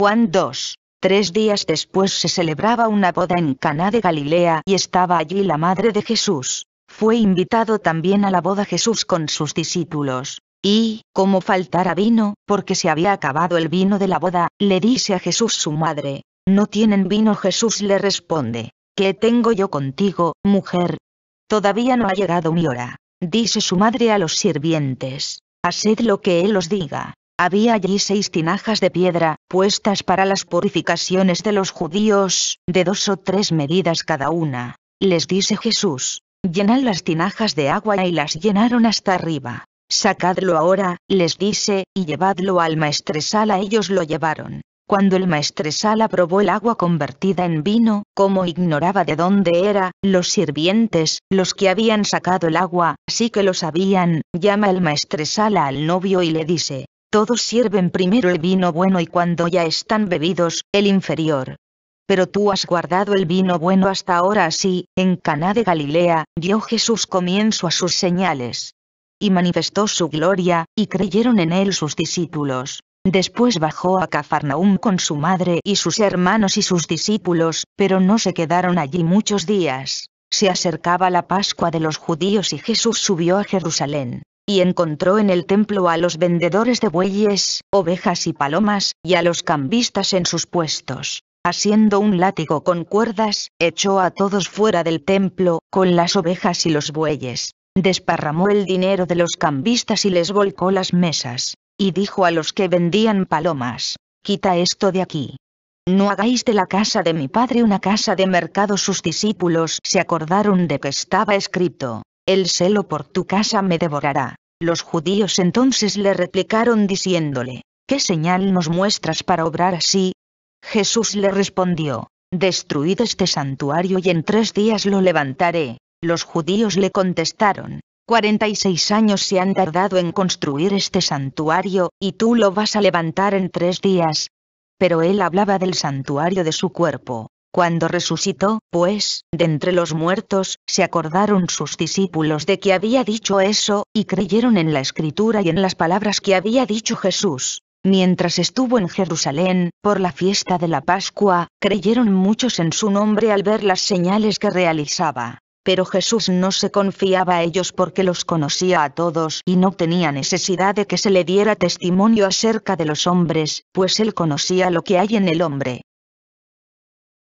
Juan 2. Tres días después se celebraba una boda en Caná de Galilea y estaba allí la madre de Jesús. Fue invitado también a la boda Jesús con sus discípulos. Y, como faltara vino, porque se había acabado el vino de la boda, le dice a Jesús su madre, No tienen vino Jesús le responde, ¿Qué tengo yo contigo, mujer? Todavía no ha llegado mi hora. Dice su madre a los sirvientes, Haced lo que él os diga. Había allí seis tinajas de piedra, puestas para las purificaciones de los judíos, de dos o tres medidas cada una. Les dice Jesús, llenad las tinajas de agua y las llenaron hasta arriba. Sacadlo ahora, les dice, y llevadlo al maestresala. Ellos lo llevaron. Cuando el maestresala probó el agua convertida en vino, como ignoraba de dónde era, los sirvientes, los que habían sacado el agua, sí que lo sabían, llama el maestresala al novio y le dice, todos sirven primero el vino bueno y cuando ya están bebidos, el inferior. Pero tú has guardado el vino bueno hasta ahora así, en Caná de Galilea, dio Jesús comienzo a sus señales. Y manifestó su gloria, y creyeron en él sus discípulos. Después bajó a Cafarnaum con su madre y sus hermanos y sus discípulos, pero no se quedaron allí muchos días. Se acercaba la Pascua de los judíos y Jesús subió a Jerusalén y encontró en el templo a los vendedores de bueyes, ovejas y palomas, y a los cambistas en sus puestos. Haciendo un látigo con cuerdas, echó a todos fuera del templo, con las ovejas y los bueyes. Desparramó el dinero de los cambistas y les volcó las mesas. Y dijo a los que vendían palomas, Quita esto de aquí. No hagáis de la casa de mi padre una casa de mercado. Sus discípulos se acordaron de que estaba escrito, el celo por tu casa me devorará. Los judíos entonces le replicaron diciéndole, ¿qué señal nos muestras para obrar así? Jesús le respondió, Destruid este santuario y en tres días lo levantaré. Los judíos le contestaron, Cuarenta y seis años se han tardado en construir este santuario, y tú lo vas a levantar en tres días. Pero él hablaba del santuario de su cuerpo. Cuando resucitó, pues, de entre los muertos, se acordaron sus discípulos de que había dicho eso, y creyeron en la escritura y en las palabras que había dicho Jesús. Mientras estuvo en Jerusalén, por la fiesta de la Pascua, creyeron muchos en su nombre al ver las señales que realizaba. Pero Jesús no se confiaba a ellos porque los conocía a todos y no tenía necesidad de que se le diera testimonio acerca de los hombres, pues él conocía lo que hay en el hombre.